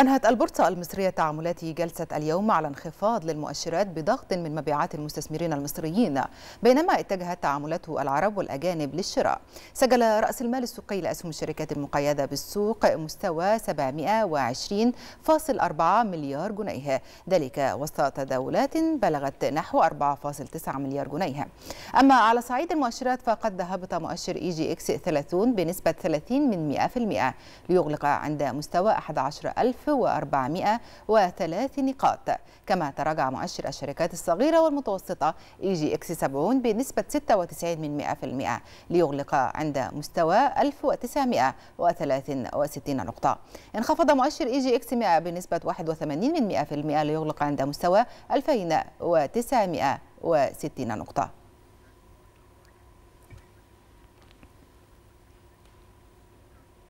أنهت البورصة المصرية تعاملات جلسة اليوم على انخفاض للمؤشرات بضغط من مبيعات المستثمرين المصريين بينما اتجهت تعاملاته العرب والأجانب للشراء سجل رأس المال السوقي لأسهم الشركات المقيدة بالسوق مستوى 720.4 مليار جنيه ذلك وسط تداولات بلغت نحو 4.9 مليار جنيه أما على صعيد المؤشرات فقد هبط مؤشر إي جي إكس 30 بنسبة 30 من 100% ليغلق عند مستوى 11000 1403 نقاط كما تراجع مؤشر الشركات الصغيرة والمتوسطة اي جي اكس 70 بنسبة 96 من ليغلق عند مستوى 1963 نقطة انخفض مؤشر اي جي اكس 100 بنسبة 81 من ليغلق عند مستوى 2960 نقطة